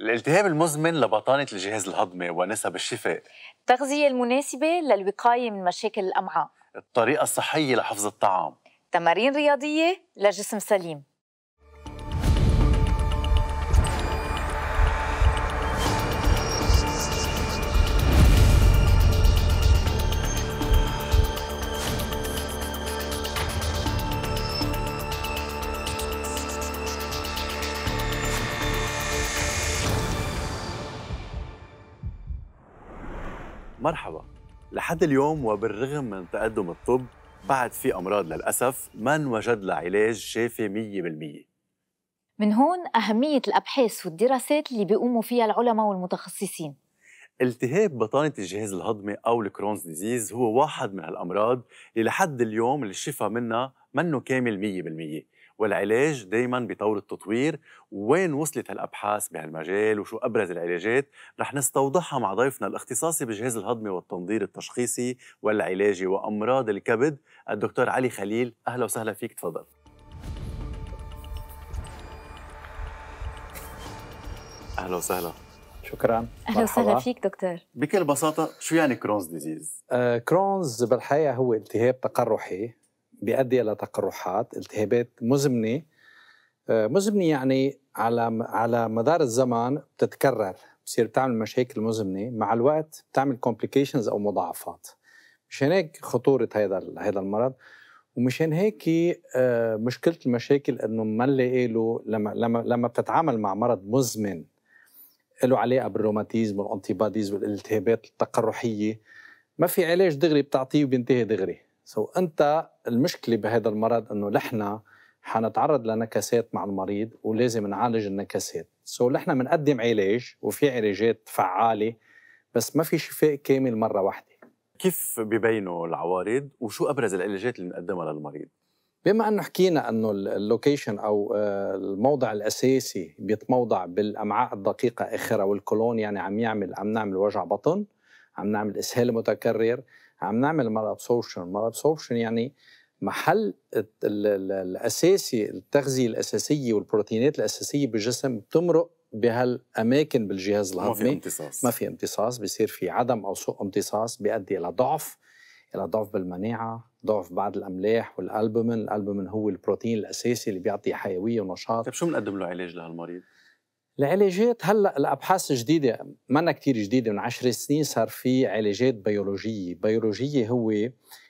الالتهاب المزمن لبطانة الجهاز الهضمي ونسب الشفاء التغذية المناسبة للوقاية من مشاكل الأمعاء الطريقة الصحية لحفظ الطعام تمارين رياضية لجسم سليم مرحبا لحد اليوم وبالرغم من تقدم الطب بعد في أمراض للأسف ما وجد لها علاج شافي 100% من هون أهمية الأبحاث والدراسات اللي بيقوموا فيها العلماء والمتخصصين التهاب بطانة الجهاز الهضمي أو الكرونز ديزيز هو واحد من هالأمراض اللي لحد اليوم الشفاء منها منه كامل 100% والعلاج دايما بطور التطوير وين وصلت هالابحاث بهالمجال وشو ابرز العلاجات رح نستوضحها مع ضيفنا الاختصاصي بالجهاز الهضمي والتنظير التشخيصي والعلاجي وامراض الكبد الدكتور علي خليل اهلا وسهلا فيك تفضل اهلا وسهلا شكرا اهلا وسهلا فيك دكتور بكل بساطه شو يعني كرونز ديزيز؟ آه كرونز بالحقيقه هو التهاب تقرحي بيؤدي الى تقرحات التهابات مزمنه آه، مزمنه يعني على على مدار الزمن بتتكرر بصير بتعمل مشاكل مزمنه مع الوقت بتعمل كومبليكيشنز او مضاعفات مشان هيك خطوره هذا هذا المرض ومشان هيك آه، مشكله المشاكل انه نلاقي له لما لما لما بتتعامل مع مرض مزمن له علاقه بالروماتيزم والانتي باديز والالتهابات التقرحيه ما في علاج دغري بتعطيه وبينتهي دغري سو so, انت المشكله بهذا المرض انه نحن حنتعرض لنكسات مع المريض ولازم نعالج النكسات سو so, نحن بنقدم علاج وفي علاجات فعاله بس ما في شفاء كامل مره واحده كيف ببينوا العوارض وشو ابرز العلاجات اللي بنقدمها للمريض بما انه حكينا انه اللوكيشن او آه، الموضع الاساسي بيتموضع بالامعاء الدقيقه اخرها والكولون يعني عم يعمل عم نعمل وجع بطن عم نعمل اسهال متكرر عم نعمل مال ابسوربشن مال ابسوربشن يعني محل الاساسي التغذيه الاساسيه والبروتينات الاساسيه بالجسم بتمرق بهالاماكن بالجهاز الهضمي ما في امتصاص ما في امتصاص بصير في عدم او سوء امتصاص بيؤدي الى ضعف الى ضعف بالمناعه ضعف بعض الاملاح والالبومين الالبومين هو البروتين الاساسي اللي بيعطي حيويه ونشاط طيب شو بنقدم له علاج لهالمريض العلاجات هلا الابحاث الجديده منا كتير جديده من 10 سنين صار في علاجات بيولوجيه، بيولوجيه هو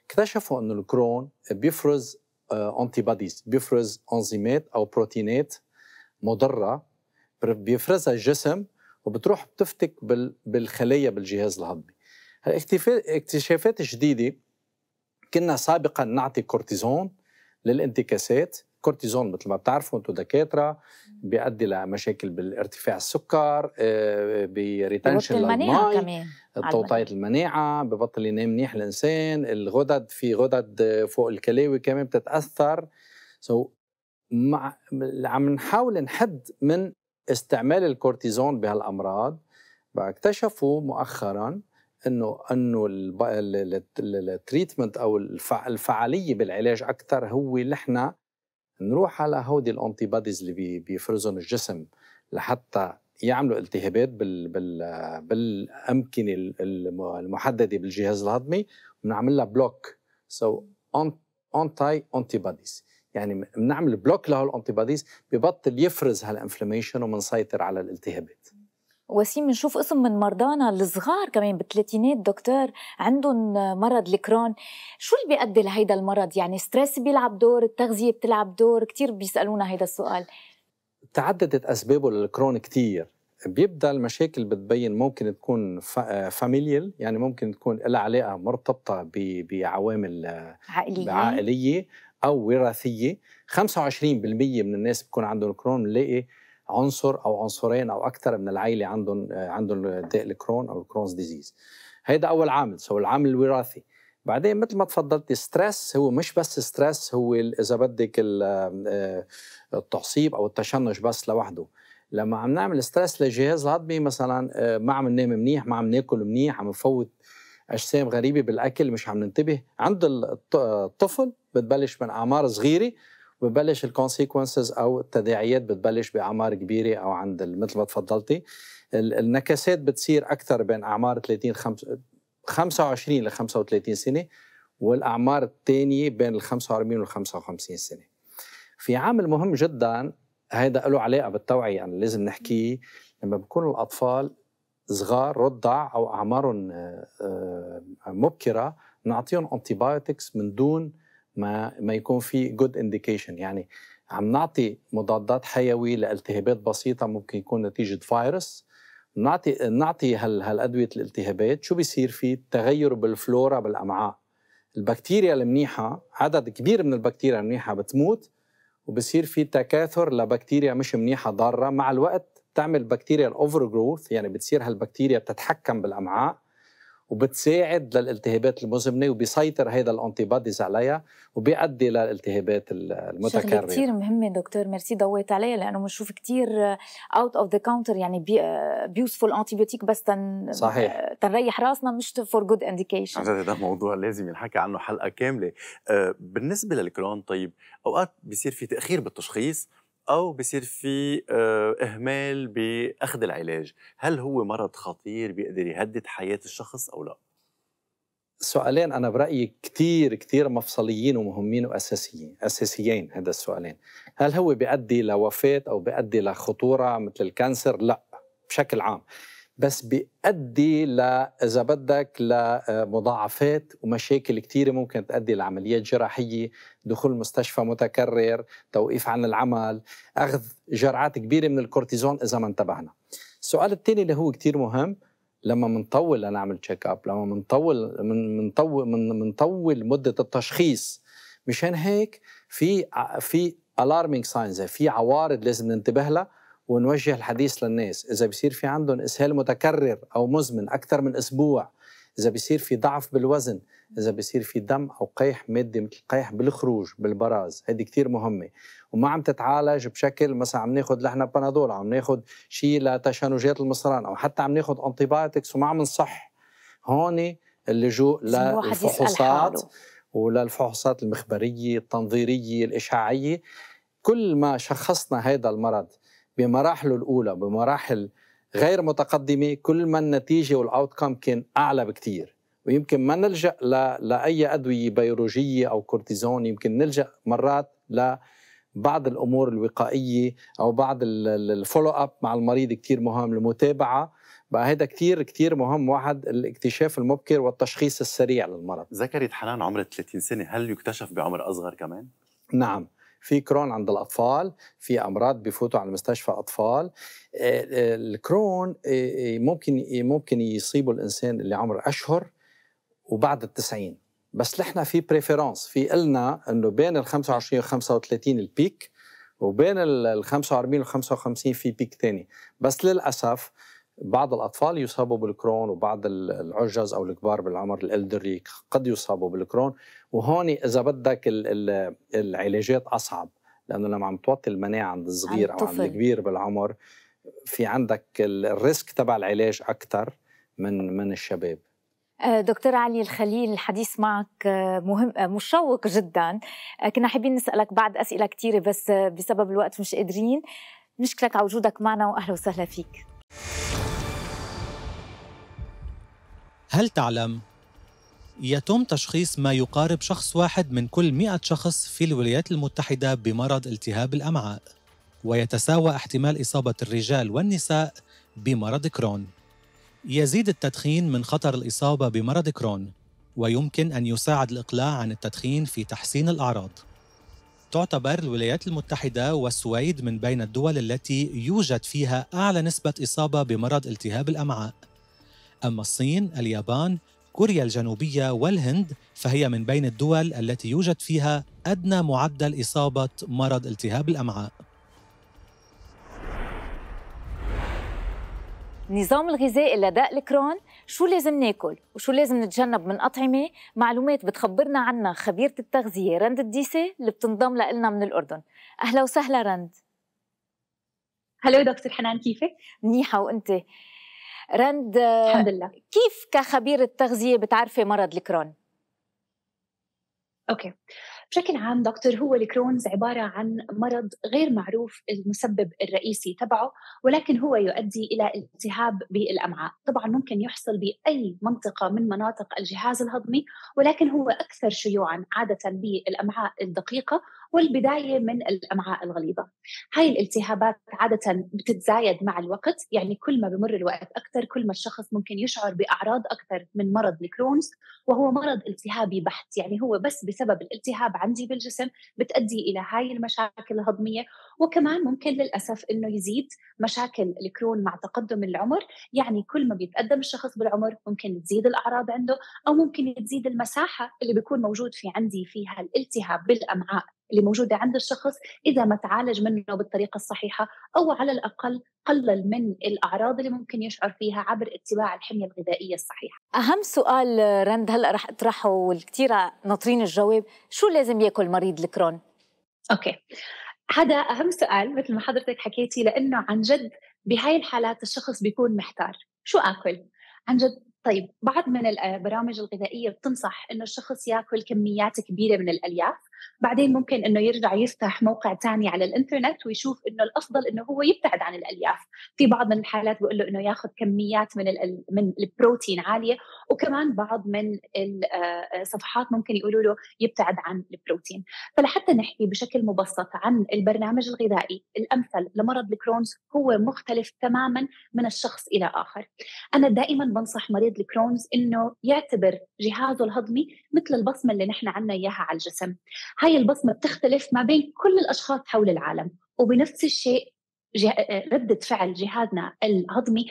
اكتشفوا انه الكرون بيفرز انتي آه، بوديز، بيفرز انزيمات او بروتينات مضره بيفرزها الجسم وبتروح بتفتك بالخلايا بالجهاز الهضمي. الاكتشافات الجديده كنا سابقا نعطي كورتيزون للانتكاسات كورتيزون مثل ما بتعرفوا انتم دكاتره بيؤدي لمشاكل بارتفاع السكر آه، بريتنشن المناعه كمان توطية المناعة ببطل ينام منيح الإنسان الغدد في غدد فوق الكلاوي كمان بتتأثر سو so, مع عم نحاول نحد من استعمال الكورتيزون بهالأمراض اكتشفوا مؤخرا انه انه التريتمنت او الفعاليه بالعلاج اكثر هو احنا نروح على هودي الانتي باديز اللي بيفرزهم الجسم لحتى يعملوا التهابات بال بال بالامكنه المحدده بالجهاز الهضمي يعني بنعمل لها بلوك سو انتي انتي باديز يعني بنعمل بلوك لهول الانتي باديز ببطل يفرز هالانفلاميشن ومنسيطر على الالتهابات وسيم بنشوف اسم من مرضانا الصغار كمان بالثلاثينات دكتور عندهم مرض الكرون شو اللي بيؤدي لهيدا المرض يعني ستريس بيلعب دور التغذيه بتلعب دور كثير بيسالونا هيدا السؤال تعددت اسبابه للكرون كثير بيبدا المشاكل بتبين ممكن تكون فاميليال يعني ممكن تكون لها علاقه مرتبطه بعوامل عائليه عائليه او وراثيه 25% من الناس بيكون عندهم كرون بنلاقي عنصر او عنصرين او اكثر من العائله عندهم عندهم داء الكرون او الكرونز ديزيز هيدا اول عامل سو العامل الوراثي بعدين مثل ما تفضلت ستريس هو مش بس ستريس هو اذا بدك آه، التعصيب او التشنج بس لوحده لما عم نعمل ستريس للجهاز الهضمي مثلا آه، ما عم ننام منيح ما عم ناكل منيح عم نفوت اجسام غريبه بالاكل مش عم ننتبه عند الطفل بتبلش من اعمار صغيره ببلش الكونسيكونسز او التداعيات بتبلش باعمار كبيره او عند مثل ما تفضلتي النكسات بتصير اكثر بين اعمار 30 25 ل 35 سنه والاعمار الثانيه بين ال 45 وال 55 سنه. في عامل مهم جدا هيدا له علاقه بالتوعيه يعني لازم نحكيه لما بكون الاطفال صغار رضع او اعمارهم آه، آه، مبكره نعطيهم انتيبايوتكس من دون ما ما يكون في جود انديكيشن يعني عم نعطي مضادات حيوي لالتهابات بسيطه ممكن يكون نتيجه فيروس نعطي نعطي هال هالادويه الالتهابات شو بيصير في تغير بالفلورا بالامعاء البكتيريا المنيحه عدد كبير من البكتيريا المنيحه بتموت وبصير في تكاثر لبكتيريا مش منيحه ضاره مع الوقت بتعمل بكتيريا الاوفر جروث يعني بتصير هالبكتيريا بتتحكم بالامعاء وبتساعد للالتهابات المزمنه وبيسيطر هذا الانتي بوديز عليها وبيؤدي للالتهابات المتكرره شغله كثير مهمه دكتور ميرسي ضويت عليها لانه بنشوف كثير اوت اوف ذا كاونتر يعني بي بيوسفول آه، انتيبيوتيك بس تن صحيح تنريح راسنا مش فور جود انديكيشن هذا موضوع لازم ينحكى عنه حلقه كامله آه، بالنسبه للكرون طيب اوقات بيصير في تاخير بالتشخيص او بصير في آه، اهمال باخذ العلاج هل هو مرض خطير بيقدر يهدد حياه الشخص او لا سؤالين انا برايي كثير كثير مفصليين ومهمين واساسيين اساسيين هذا السؤالين هل هو بيؤدي لوفاه او بيؤدي لخطوره مثل الكانسر لا بشكل عام بس بيؤدي ل اذا بدك لمضاعفات ومشاكل كثيره ممكن تؤدي لعمليات جراحيه، دخول مستشفى متكرر، توقيف عن العمل، اخذ جرعات كبيره من الكورتيزون اذا ما انتبهنا. السؤال الثاني اللي هو كثير مهم لما منطول لنعمل تشيك اب، لما منطول من منطول من منطول مده التشخيص مشان هيك في في الارمينج ساينز في عوارض لازم ننتبه لها ونوجه الحديث للناس إذا بيصير في عندهم إسهال متكرر أو مزمن أكثر من أسبوع إذا بيصير في ضعف بالوزن إذا بيصير في دم أو قيح مادي مثل قيح بالخروج بالبراز هيدي كتير مهمة وما عم تتعالج بشكل مثلا عم ناخذ لحنا بنادول عم ناخذ شيء لتشنجات المصران أو حتى عم ناخذ انتيبايتكس وما عم نصح هون اللجوء للفحوصات وللفحوصات المخبرية التنظيرية الإشعاعية كل ما شخصنا هذا المرض بمراحله الاولى بمراحل غير متقدمه كل ما النتيجه والاوتكم كان اعلى بكثير ويمكن ما نلجا ل... لاي ادويه بيولوجيه او كورتيزون يمكن نلجا مرات ل بعض الامور الوقائيه او بعض الفولو اب مع المريض كثير مهم المتابعه بقى هذا كثير كثير مهم واحد الاكتشاف المبكر والتشخيص السريع للمرض ذكرت حنان عمر 30 سنه هل يكتشف بعمر اصغر كمان نعم في كرون عند الاطفال في امراض بفوتوا على المستشفى اطفال آه، آه، الكرون آه، ممكن ممكن يصيبوا الانسان اللي عمره اشهر وبعد التسعين بس نحن في بريفيرونس في قلنا انه بين ال 25 و 35 البيك وبين ال 45 و 55 في بيك ثاني بس للاسف بعض الأطفال يصابوا بالكرون وبعض العجز أو الكبار بالعمر الألدري قد يصابوا بالكرون وهون إذا بدك العلاجات أصعب لأنه لما عم توطي المناعة عند الصغير عن أو عند الكبير بالعمر في عندك الريسك تبع العلاج أكثر من من الشباب آه، دكتور علي الخليل الحديث معك آه، مهم آه، مشوق جدا كنا حابين نسألك بعد أسئلة كثيرة بس بسبب الوقت مش قادرين نشكرك على وجودك معنا وأهلا وسهلا فيك هل تعلم يتم تشخيص ما يقارب شخص واحد من كل 100 شخص في الولايات المتحدة بمرض التهاب الأمعاء ويتساوى احتمال إصابة الرجال والنساء بمرض كرون يزيد التدخين من خطر الإصابة بمرض كرون ويمكن أن يساعد الإقلاع عن التدخين في تحسين الأعراض تعتبر الولايات المتحدة والسويد من بين الدول التي يوجد فيها أعلى نسبة إصابة بمرض التهاب الأمعاء أما الصين، اليابان، كوريا الجنوبية والهند فهي من بين الدول التي يوجد فيها أدنى معدل إصابة مرض التهاب الأمعاء. النظام الغذائي لداء الكرون شو لازم ناكل وشو لازم نتجنب من أطعمة معلومات بتخبرنا عنها خبيرة التغذية رند الديسي اللي بتنضم لنا من الأردن أهلا وسهلا رند هلو دكتور حنان كيفك؟ منيحة وأنت؟ رند الحمد لله كيف كخبيرة تغذية بتعرفي مرض الكرون؟ اوكي بشكل عام دكتور هو الكرونز عبارة عن مرض غير معروف المسبب الرئيسي تبعه ولكن هو يؤدي إلى التهاب بالأمعاء طبعا ممكن يحصل بأي منطقة من مناطق الجهاز الهضمي ولكن هو أكثر شيوعا عادة بالأمعاء الدقيقة والبدايه من الامعاء الغليظه. هاي الالتهابات عاده بتتزايد مع الوقت، يعني كل ما بمر الوقت اكثر كل ما الشخص ممكن يشعر باعراض اكثر من مرض الكرونز وهو مرض التهابي بحت، يعني هو بس بسبب الالتهاب عندي بالجسم بتؤدي الى هاي المشاكل الهضميه وكمان ممكن للاسف انه يزيد مشاكل الكرون مع تقدم العمر، يعني كل ما بيتقدم الشخص بالعمر ممكن تزيد الاعراض عنده او ممكن تزيد المساحه اللي بيكون موجود في عندي فيها الالتهاب بالامعاء اللي موجودة عند الشخص إذا ما تعالج منه بالطريقة الصحيحة أو على الأقل قلل من الأعراض اللي ممكن يشعر فيها عبر اتباع الحمية الغذائية الصحيحة أهم سؤال رند هلأ رح أطرحه والكثير ناطرين الجواب شو لازم يأكل مريض الكرون؟ أوكي هذا أهم سؤال مثل ما حضرتك حكيتي لأنه عن جد بهاي الحالات الشخص بيكون محتار شو آكل؟ عن جد طيب بعض من البرامج الغذائية بتنصح أنه الشخص ياكل كميات كبيرة من الألياف بعدين ممكن انه يرجع يفتح موقع ثاني على الانترنت ويشوف انه الافضل انه هو يبتعد عن الالياف في بعض من الحالات بيقول له انه ياخذ كميات من من البروتين عاليه وكمان بعض من الصفحات آه، ممكن يقولوا له يبتعد عن البروتين فلحتى نحكي بشكل مبسط عن البرنامج الغذائي الامثل لمرض الكرونز هو مختلف تماما من الشخص الى اخر انا دائما بنصح مريض الكرونز انه يعتبر جهازه الهضمي مثل البصمه اللي نحن عنا اياها على الجسم هاي البصمة بتختلف ما بين كل الأشخاص حول العالم وبنفس الشيء ردة فعل جهازنا الهضمي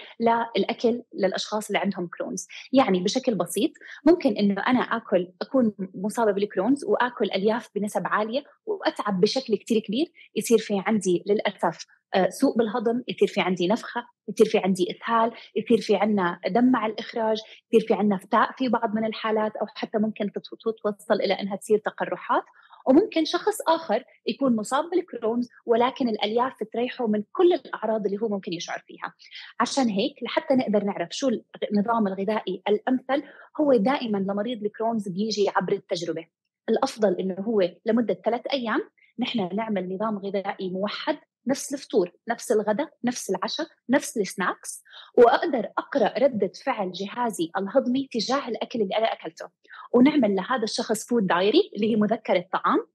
للأكل للأشخاص اللي عندهم كرونز يعني بشكل بسيط ممكن أنه أنا أكل أكون مصابة بالكرونز وأكل ألياف بنسب عالية وأتعب بشكل كتير كبير يصير في عندي للأسف آه، سوء بالهضم يصير في عندي نفخة يصير في عندي إسهال يصير في عندنا دم مع الإخراج يصير في عندنا فتاء في بعض من الحالات أو حتى ممكن تتوصل إلى أنها تصير تقرحات وممكن شخص آخر يكون مصاب بالكرونز ولكن الألياف تريحه من كل الأعراض اللي هو ممكن يشعر فيها عشان هيك لحتى نقدر نعرف شو النظام الغذائي الأمثل هو دائما لمريض الكرونز بيجي عبر التجربة الأفضل إنه هو لمدة ثلاث أيام نحن نعمل نظام غذائي موحد نفس الفطور نفس الغداء نفس العشاء نفس السناكس واقدر اقرا رده فعل جهازي الهضمي تجاه الاكل اللي انا اكلته ونعمل لهذا الشخص فود دايري اللي هي مذكره طعام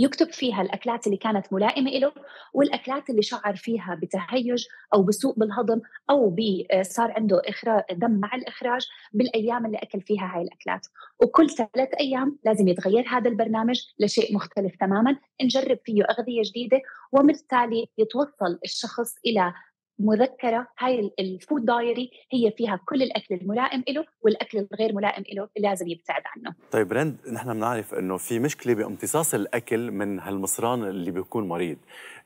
يكتب فيها الأكلات اللي كانت ملائمة له والأكلات اللي شعر فيها بتهيج أو بسوء بالهضم أو آه، صار عنده إخراج دم مع الإخراج بالأيام اللي أكل فيها هاي الأكلات وكل ثلاث أيام لازم يتغير هذا البرنامج لشيء مختلف تماما نجرب فيه أغذية جديدة وبالتالي يتوصل الشخص إلى مذكره هاي الفود دايري هي فيها كل الاكل الملائم له والاكل الغير ملائم له لازم يبتعد عنه طيب رند نحن بنعرف انه في مشكله بامتصاص الاكل من هالمصران اللي بيكون مريض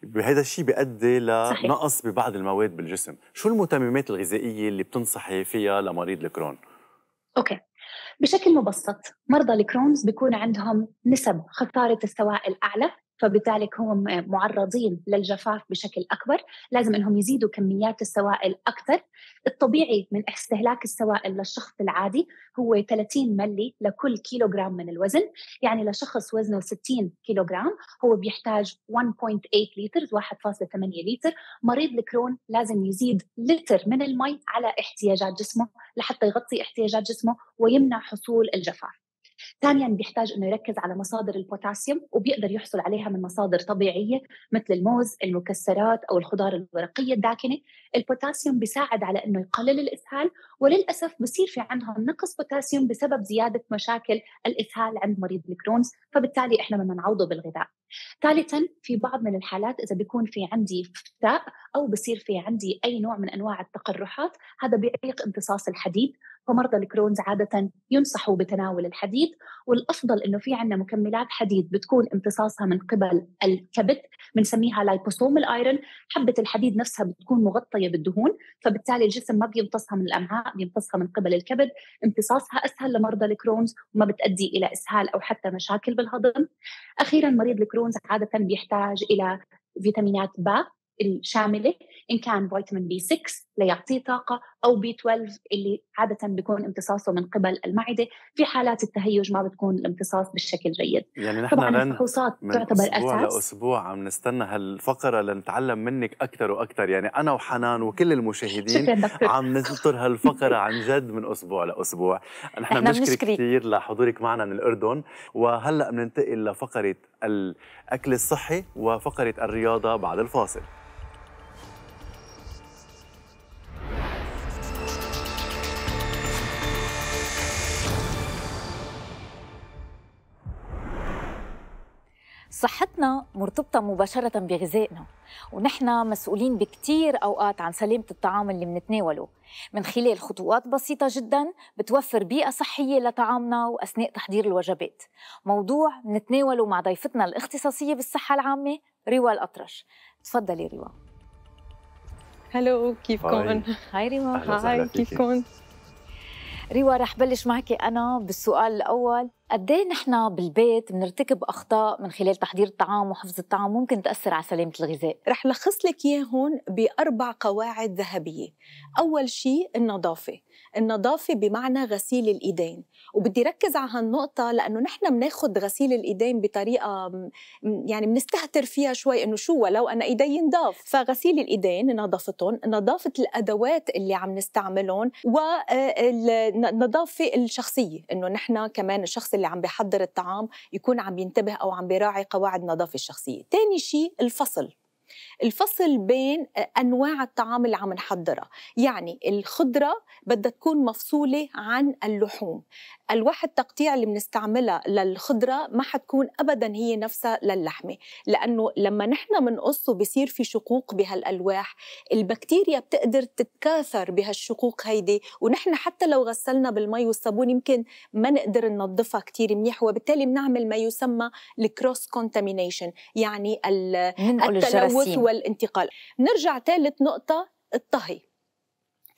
بهذا الشيء بيؤدي لنقص صحيح. ببعض المواد بالجسم شو المتممات الغذائيه اللي بتنصحي فيها لمريض الكرون اوكي بشكل مبسط مرضى الكرونز بيكون عندهم نسب خسارة السوائل أعلى فبذلك هم معرضين للجفاف بشكل أكبر لازم أنهم يزيدوا كميات السوائل أكثر الطبيعي من استهلاك السوائل للشخص العادي هو 30 ملي لكل كيلوغرام من الوزن يعني لشخص وزنه 60 كيلوغرام هو بيحتاج 1.8 لتر 1.8 لتر مريض الكرون لازم يزيد لتر من المي على احتياجات جسمه لحتى يغطي احتياجات جسمه ويمنع حصول الجفاف ثانيا بيحتاج انه يركز على مصادر البوتاسيوم وبيقدر يحصل عليها من مصادر طبيعيه مثل الموز، المكسرات او الخضار الورقيه الداكنه، البوتاسيوم بيساعد على انه يقلل الاسهال وللاسف بصير في عندهم نقص بوتاسيوم بسبب زياده مشاكل الاسهال عند مريض الكرونز، فبالتالي احنا بدنا نعوضه بالغذاء. ثالثا في بعض من الحالات اذا بيكون في عندي فتاء او بصير في عندي اي نوع من انواع التقرحات، هذا بيعيق امتصاص الحديد فمرضى الكرونز عادة ينصحوا بتناول الحديد والأفضل أنه في عندنا مكملات حديد بتكون امتصاصها من قبل الكبد بنسميها لايبوسوم الايرون حبة الحديد نفسها بتكون مغطية بالدهون فبالتالي الجسم ما بيمتصها من الأمعاء بيمتصها من قبل الكبد امتصاصها أسهل لمرضى الكرونز وما بتؤدي إلى إسهال أو حتى مشاكل بالهضم أخيرا مريض الكرونز عادة بيحتاج إلى فيتامينات با الشامله ان كان فيتامين بي 6 ليعطيه طاقة أو بي 12 اللي عادة بيكون امتصاصه من قبل المعدة في حالات التهيج ما بتكون الامتصاص بالشكل جيد يعني نحن طبعا الفحوصات تعتبر أسبوع أساس لأسبوع عم نستنى هالفقرة لنتعلم منك أكثر وأكثر يعني أنا وحنان وكل المشاهدين عم ننطر هالفقرة عن جد من أسبوع لأسبوع نحن بنشكرك كثير لحضورك معنا من الأردن وهلأ بننتقل لفقرة الأكل الصحي وفقرة الرياضة بعد الفاصل صحتنا مرتبطة مباشرة بغذائنا ونحن مسؤولين بكتير أوقات عن سلامة الطعام اللي منتناوله من خلال خطوات بسيطة جدا بتوفر بيئة صحية لطعامنا وأثناء تحضير الوجبات موضوع منتناوله مع ضيفتنا الاختصاصية بالصحة العامة روى الأطرش تفضلي روى هلو كيفكم؟ هاي روى هاي كيفكم؟ روى رح بلش معك أنا بالسؤال الأول قد ايه نحن بالبيت بنرتكب اخطاء من خلال تحضير الطعام وحفظ الطعام ممكن تاثر على سلامه الغذاء رح لخص لك اياهم باربع قواعد ذهبيه اول شيء النظافه النظافه بمعنى غسيل الايدين وبدي ركز على هالنقطة لأنه نحن بناخذ غسيل الإيدين بطريقة يعني بنستهتر فيها شوي إنه شو ولو أنا إيدي نضاف فغسيل الإيدين نظافتهم نظافة الأدوات اللي عم نستعملهم والنظافة آه، الشخصية إنه نحن كمان الشخص اللي عم بيحضر الطعام يكون عم ينتبه او عم بيراعي قواعد النظافه الشخصيه ثاني شيء الفصل الفصل بين انواع الطعام اللي عم نحضرها يعني الخضره بدها تكون مفصوله عن اللحوم الوحد تقطيع اللي بنستعملها للخضره ما حتكون ابدا هي نفسها للحمه لانه لما نحن بنقصه بصير في شقوق بهالالواح البكتيريا بتقدر تتكاثر بهالشقوق هيدي ونحن حتى لو غسلنا بالمي والصابون يمكن ما نقدر ننظفها كتير منيح وبالتالي بنعمل ما يسمى الكروس كونتامينيشن يعني التلوث والانتقال نرجع ثالث نقطه الطهي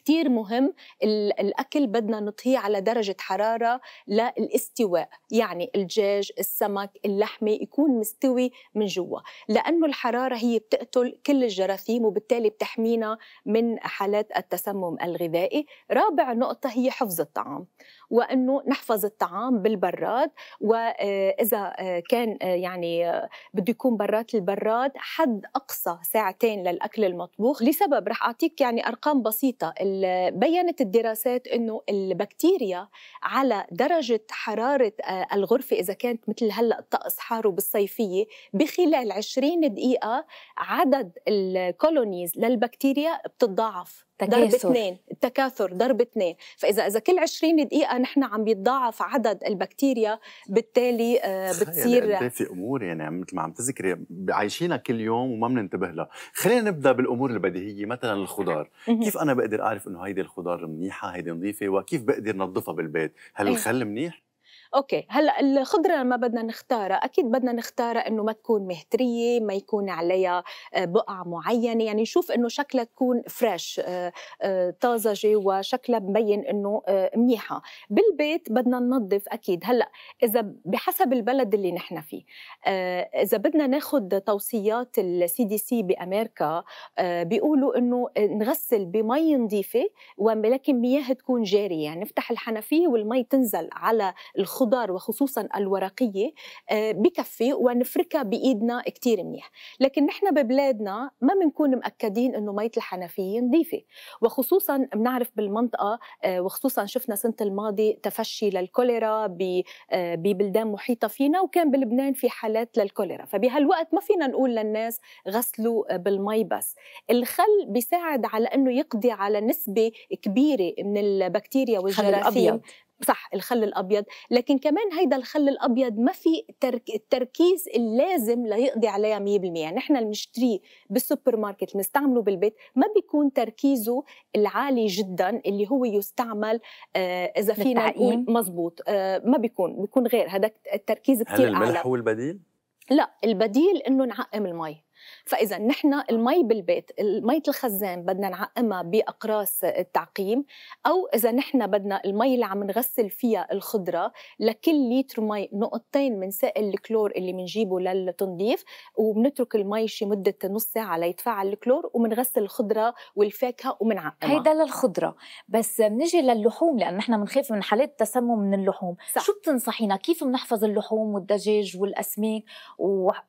كتير مهم الأكل بدنا نطهيه على درجة حرارة للاستواء يعني الدجاج السمك اللحمة يكون مستوي من جوا لأنه الحرارة هي بتقتل كل الجراثيم وبالتالي بتحمينا من حالات التسمم الغذائي رابع نقطة هي حفظ الطعام وانه نحفظ الطعام بالبراد واذا آه، آه، كان آه، يعني بده يكون برات البراد حد اقصى ساعتين للاكل المطبوخ لسبب رح اعطيك يعني ارقام بسيطه بينت الدراسات انه البكتيريا على درجه حراره الغرفه اذا كانت مثل هلا الطقس حار وبالصيفيه بخلال 20 دقيقه عدد الكولونيز للبكتيريا بتتضاعف تكاثر. ضرب اثنين التكاثر ضرب اثنين فاذا اذا كل 20 دقيقه نحن عم بيتضاعف عدد البكتيريا بالتالي آه، بتصير إيه في امور يعني مثل ما عم تذكري عايشينها كل يوم وما بننتبه لها خلينا نبدا بالامور البديهيه مثلا الخضار كيف انا بقدر اعرف انه هيدي الخضار منيحه هيدي نظيفه وكيف بقدر نظفها بالبيت هل إيه. الخل منيح اوكي هلا الخضره ما بدنا نختارها اكيد بدنا نختارها انه ما تكون مهتريه ما يكون عليها آه، بقع معينه يعني نشوف انه شكلها تكون فريش آه، آه، طازجه وشكلها مبين انه منيحه بالبيت بدنا ننظف اكيد هلا اذا بحسب البلد اللي نحن فيه اذا بدنا ناخذ توصيات السي دي سي بامريكا بيقولوا انه نغسل بمي نظيفه ولكن مياه تكون جاريه يعني نفتح الحنفيه والمي تنزل على الخضره الخضار وخصوصا الورقيه آه، بكفي ونفركها بايدنا كثير منيح لكن نحن ببلادنا ما بنكون مأكدين انه مية الحنفيه نظيفه وخصوصا بنعرف بالمنطقه آه، وخصوصا شفنا سنه الماضي تفشي للكوليرا آه، ببلدان محيطه فينا وكان بلبنان في حالات للكوليرا فبهالوقت ما فينا نقول للناس غسلوا بالمي بس الخل بيساعد على انه يقضي على نسبه كبيره من البكتيريا والجراثيم صح الخل الابيض لكن كمان هيدا الخل الابيض ما في ترك التركيز اللازم ليقضي عليها 100% يعني نحن المشتري بالسوبر ماركت بنستعمله بالبيت ما بيكون تركيزه العالي جدا اللي هو يستعمل آه اذا فينا نقول مزبوط آه ما بيكون بيكون غير هذا التركيز كثير اعلى هل الملح هو البديل لا البديل انه نعقم المي فاذا نحن المي بالبيت مية الخزان بدنا نعقمها باقراص التعقيم او اذا نحن بدنا المي اللي عم نغسل فيها الخضره لكل لتر مي نقطتين من سائل الكلور اللي بنجيبه للتنظيف وبنترك المي شي مده نص ساعه ليتفاعل الكلور وبنغسل الخضره والفاكهه وبنعقمها هيدا للخضره بس بنجي للحوم لان نحن بنخاف من حالات تسمم من اللحوم صح. شو بتنصحينا كيف بنحفظ اللحوم والدجاج والاسماك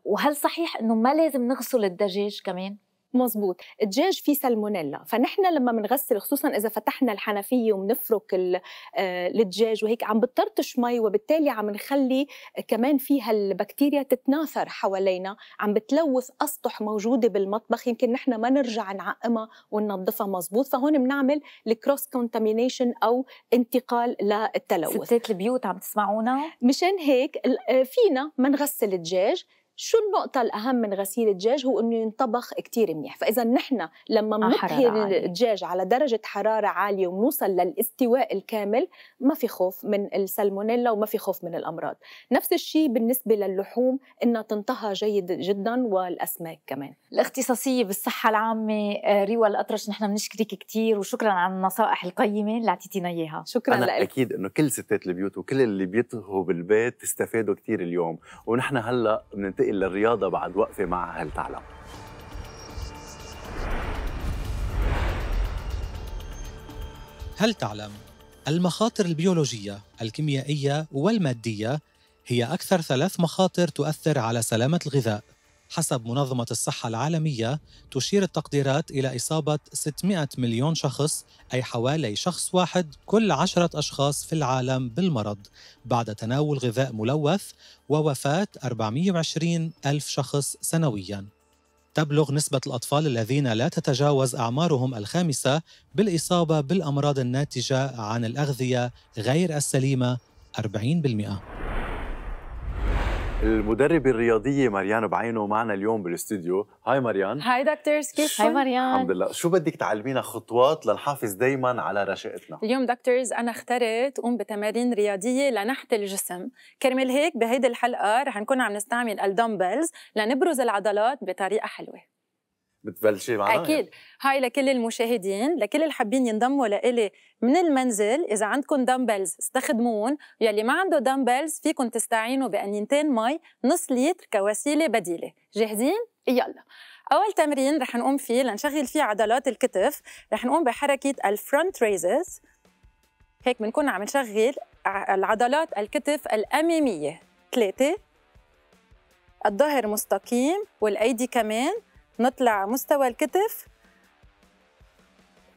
وهل صحيح انه ما لازم نغسل نغسل الدجاج كمان مزبوط الدجاج فيه سالمونيلا فنحن لما بنغسل خصوصا اذا فتحنا الحنفيه وبنفرك آه، الدجاج وهيك عم بتطرطش مي وبالتالي عم نخلي كمان فيها البكتيريا تتناثر حوالينا عم بتلوث اسطح موجوده بالمطبخ يمكن نحن ما نرجع نعقمها وننظفها مزبوط فهون بنعمل الكروس كونتامينيشن او انتقال للتلوث ستات البيوت عم تسمعونا مشان هيك آه، فينا ما نغسل الدجاج شو النقطة الأهم من غسيل الدجاج هو إنه ينطبخ كتير منيح، فإذا نحن لما بنطهي آه، الدجاج على درجة حرارة عالية ونوصل للاستواء الكامل ما في خوف من السلمونيلا وما في خوف من الأمراض، نفس الشيء بالنسبة للحوم إنها تنطهى جيد جدا والأسماك كمان. الاختصاصية بالصحة العامة آه، ريوى الأطرش نحن بنشكرك كتير وشكرا على النصائح القيمة اللي أعطيتينا إياها. شكرا أنا لألك. أكيد إنه كل ستات البيوت وكل اللي بيطهوا بالبيت استفادوا كتير اليوم، ونحن هلا بننتقل ننتقل للرياضة بعد وقفة مع هل تعلم هل تعلم المخاطر البيولوجية الكيميائية والمادية هي أكثر ثلاث مخاطر تؤثر على سلامة الغذاء حسب منظمة الصحة العالمية تشير التقديرات إلى إصابة 600 مليون شخص أي حوالي شخص واحد كل عشرة أشخاص في العالم بالمرض بعد تناول غذاء ملوث ووفاة 420 ألف شخص سنوياً تبلغ نسبة الأطفال الذين لا تتجاوز أعمارهم الخامسة بالإصابة بالأمراض الناتجة عن الأغذية غير السليمة 40%. المدربة الرياضية ماريان بعينه معنا اليوم بالاستديو، هاي ماريان هاي دكتورز كيف هاي ماريان الحمد لله، شو بدك تعلمينا خطوات لنحافظ دايما على رشاقتنا؟ اليوم دكتورز أنا اخترت قوم بتمارين رياضية لنحت الجسم، كرمال هيك بهيدي الحلقة رح نكون عم نستعمل الدمبلز لنبرز العضلات بطريقة حلوة بتبلشي معنا يعني؟ اكيد هاي لكل المشاهدين لكل اللي حابين ينضموا لإلي من المنزل اذا عندكم دمبلز استخدموهم يلي ما عنده دمبلز فيكم تستعينوا بانينتين مي نص لتر كوسيله بديله جاهزين يلا اول تمرين رح نقوم فيه لنشغل فيه عضلات الكتف رح نقوم بحركه الفرونت ريزز هيك بنكون عم نشغل العضلات الكتف الاماميه ثلاثه الظهر مستقيم والايدي كمان نطلع مستوى الكتف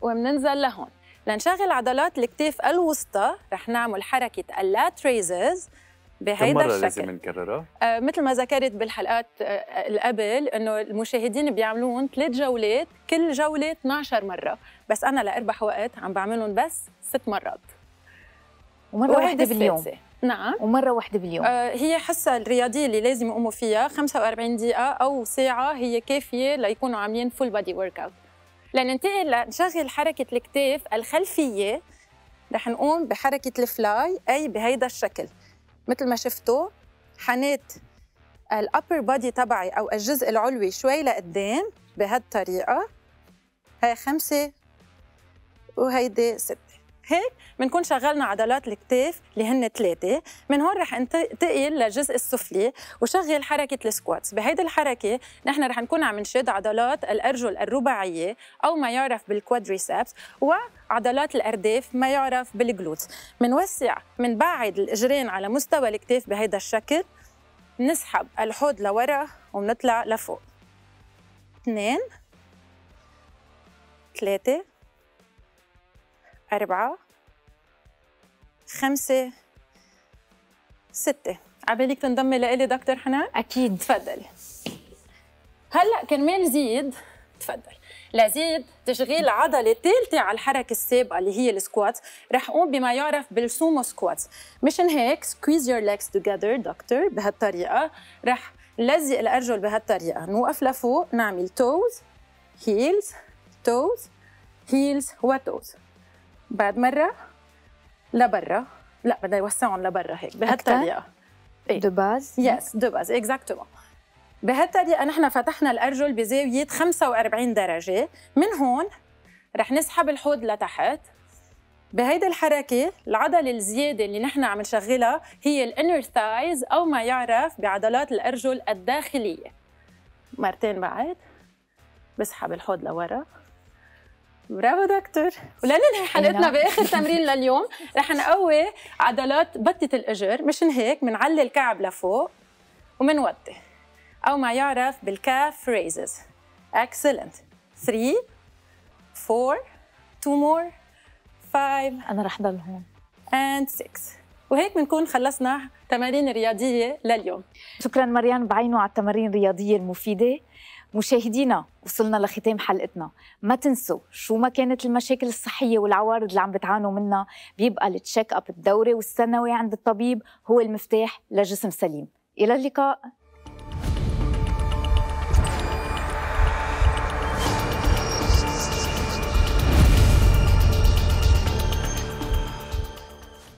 وبننزل لهون لنشغل عضلات الكتف الوسطى رح نعمل حركة اللات ريزز بهيدا الشكل لازم نكررها؟ آه مثل ما ذكرت بالحلقات آه القبل انه المشاهدين بيعملون ثلاث جولات كل جولة 12 مرة، بس أنا لأربح وقت عم بعملهم بس ست مرات ومرة واحدة باليوم نعم ومره واحده باليوم آه هي حصه الرياضيه اللي لازم يقوموا فيها 45 دقيقه او ساعه هي كافيه ليكونوا عاملين فول بادي ورك اوت لننتقل لنشغل حركه الكتاف الخلفيه رح نقوم بحركه الفلاي اي بهيدا الشكل مثل ما شفتوا حنات الابر بادي تبعي او الجزء العلوي شوي لقدام بهالطريقه هاي خمسه وهيدي ست هيك بنكون شغلنا عضلات الكتاف اللي هن ثلاثه من هون رح انتقل للجزء السفلي وشغل حركه السكواتس بهيدي الحركه نحن رح نكون عم نشد عضلات الارجل الرباعيه او ما يعرف بالكوادريسبس وعضلات الارداف ما يعرف بالجلوتس بنوسع منبعد الاجرين على مستوى الاكتاف بهيدا الشكل نسحب الحوض لورا وبنطلع لفوق اثنين ثلاثة أربعة خمسة ستة عبالك تنضمي لإلي دكتور حنان؟ أكيد تفضلي هلا كرمال زيد تفضل لزيد تشغيل عضلة ثالثة على الحركة السابقة اللي هي السكوات رح قوم بما يعرف بالسومو سكوات مشان هيك سكويز يور legs توجذر دكتور بهالطريقة رح لزق الأرجل بهالطريقة نوقف لفوق نعمل توز هيلز توز هيلز وتوز بعد مرة لبرا لا بدنا يوسعهم لبرا هيك بهالطريقة إيه؟ دباز يس دوباز اكزاكتومون بهالطريقة نحن فتحنا الأرجل بزاوية 45 درجة من هون رح نسحب الحوض لتحت بهيدي الحركة العضلة الزيادة اللي نحن عم نشغلها هي الانر ثايز أو ما يعرف بعضلات الأرجل الداخلية مرتين بعد بسحب الحوض لورا برافو دكتور ولننهي حلقتنا باخر تمرين لليوم رح نقوي عضلات بطه الاجر مشان هيك بنعلي الكعب لفوق ومنوطي او ما يعرف بالكاف ريزز اكسلنت 3 4 2 مور 5 انا رح ضل هون اند 6 وهيك بنكون خلصنا تمارين رياضيه لليوم شكرا مريان بعينه على التمارين الرياضيه المفيده مشاهدينا وصلنا لختام حلقتنا ما تنسوا شو ما كانت المشاكل الصحية والعوارض اللي عم بتعانوا منها بيبقى التشيك أب الدوري والسنوي عند الطبيب هو المفتاح لجسم سليم إلى اللقاء